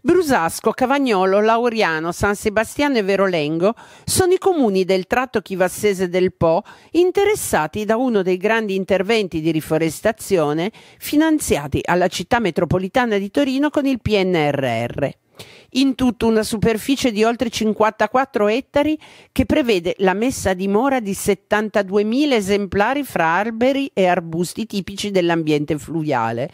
Brusasco, Cavagnolo, Lauriano, San Sebastiano e Verolengo sono i comuni del tratto chivassese del Po interessati da uno dei grandi interventi di riforestazione finanziati alla città metropolitana di Torino con il PNRR in tutto una superficie di oltre 54 ettari che prevede la messa a dimora di 72.000 esemplari fra alberi e arbusti tipici dell'ambiente fluviale,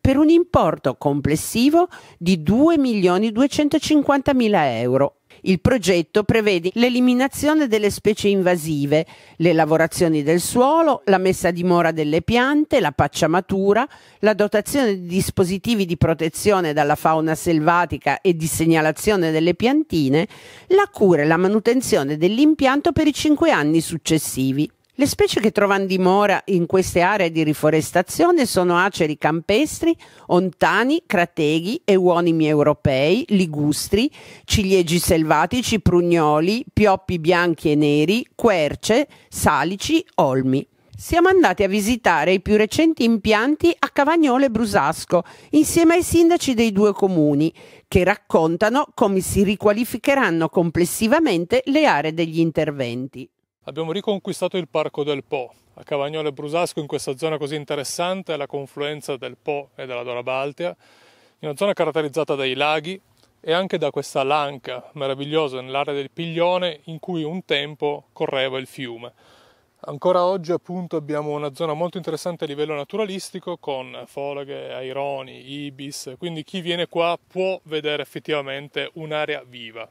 per un importo complessivo di 2.250.000 euro il progetto prevede l'eliminazione delle specie invasive, le lavorazioni del suolo, la messa a dimora delle piante, la pacciamatura, la dotazione di dispositivi di protezione dalla fauna selvatica e di segnalazione delle piantine, la cura e la manutenzione dell'impianto per i cinque anni successivi. Le specie che trovano dimora in queste aree di riforestazione sono aceri campestri, ontani, crateghi, euonimi europei, ligustri, ciliegi selvatici, prugnoli, pioppi bianchi e neri, querce, salici, olmi. Siamo andati a visitare i più recenti impianti a Cavagnole e Brusasco, insieme ai sindaci dei due comuni, che raccontano come si riqualificheranno complessivamente le aree degli interventi abbiamo riconquistato il parco del Po. A Cavagnolo Brusasco, in questa zona così interessante, è la confluenza del Po e della Dora Baltea, in una zona caratterizzata dai laghi e anche da questa lanca meravigliosa nell'area del Piglione in cui un tempo correva il fiume. Ancora oggi appunto abbiamo una zona molto interessante a livello naturalistico con folaghe, aironi, ibis, quindi chi viene qua può vedere effettivamente un'area viva.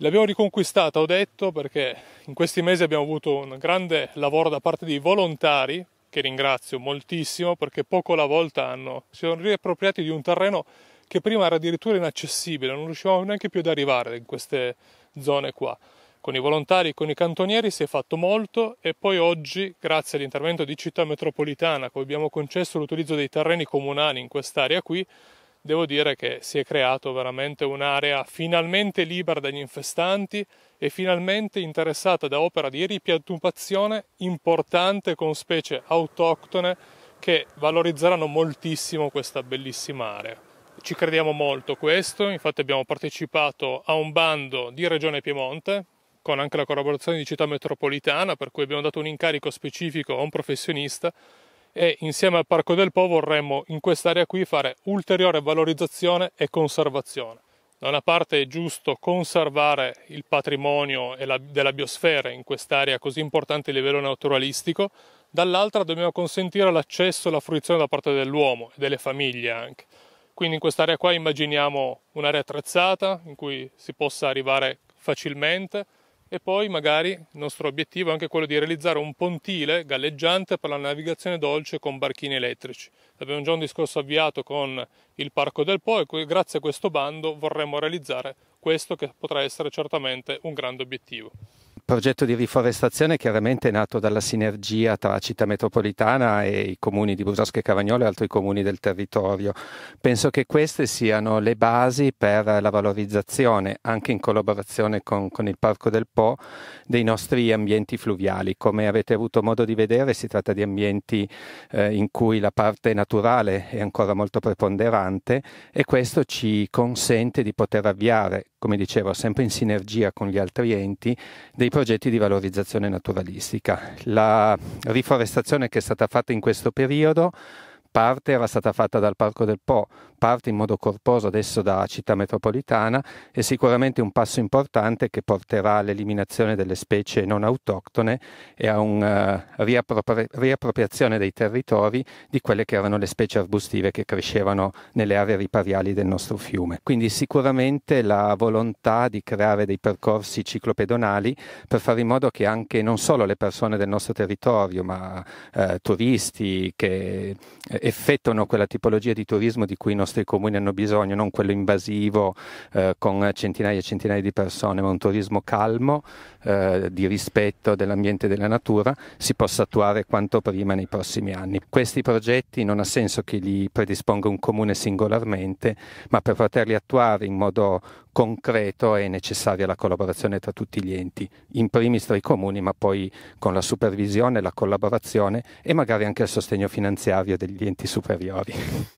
L'abbiamo riconquistata, ho detto, perché in questi mesi abbiamo avuto un grande lavoro da parte di volontari, che ringrazio moltissimo, perché poco alla volta hanno, si sono riappropriati di un terreno che prima era addirittura inaccessibile, non riuscivamo neanche più ad arrivare in queste zone qua. Con i volontari, con i cantonieri si è fatto molto e poi oggi, grazie all'intervento di Città Metropolitana, cui abbiamo concesso l'utilizzo dei terreni comunali in quest'area qui, devo dire che si è creato veramente un'area finalmente libera dagli infestanti e finalmente interessata da opera di ripiantumazione importante con specie autoctone che valorizzeranno moltissimo questa bellissima area. Ci crediamo molto questo, infatti abbiamo partecipato a un bando di Regione Piemonte con anche la collaborazione di Città Metropolitana, per cui abbiamo dato un incarico specifico a un professionista e insieme al Parco del Po vorremmo in quest'area qui fare ulteriore valorizzazione e conservazione. Da una parte è giusto conservare il patrimonio della biosfera in quest'area così importante a livello naturalistico, dall'altra dobbiamo consentire l'accesso e la fruizione da parte dell'uomo e delle famiglie anche. Quindi in quest'area qua immaginiamo un'area attrezzata in cui si possa arrivare facilmente, e poi magari il nostro obiettivo è anche quello di realizzare un pontile galleggiante per la navigazione dolce con barchini elettrici. Abbiamo già un discorso avviato con il Parco del Po e grazie a questo bando vorremmo realizzare questo che potrà essere certamente un grande obiettivo progetto di riforestazione chiaramente è nato dalla sinergia tra città metropolitana e i comuni di Brusasca e Cavagnolo e altri comuni del territorio. Penso che queste siano le basi per la valorizzazione, anche in collaborazione con, con il Parco del Po, dei nostri ambienti fluviali. Come avete avuto modo di vedere si tratta di ambienti eh, in cui la parte naturale è ancora molto preponderante e questo ci consente di poter avviare come dicevo, sempre in sinergia con gli altri enti, dei progetti di valorizzazione naturalistica. La riforestazione che è stata fatta in questo periodo parte era stata fatta dal Parco del Po, parte in modo corposo adesso da Città Metropolitana e sicuramente un passo importante che porterà all'eliminazione delle specie non autoctone e a una uh, eh, riappropri- riappropriazione dei territori di quelle che erano le specie arbustive che crescevano nelle aree ripariali del nostro fiume. Quindi sicuramente la volontà di creare dei percorsi ciclopedonali per fare in modo che anche non solo le persone del nostro territorio, ma uh, turisti che eh, effettuano quella tipologia di turismo di cui i nostri comuni hanno bisogno, non quello invasivo eh, con centinaia e centinaia di persone, ma un turismo calmo, eh, di rispetto dell'ambiente e della natura, si possa attuare quanto prima nei prossimi anni. Questi progetti non ha senso che li predisponga un comune singolarmente, ma per poterli attuare in modo concreto è necessaria la collaborazione tra tutti gli enti, in primis tra i comuni, ma poi con la supervisione, la collaborazione e magari anche il sostegno finanziario degli ambienti superiori.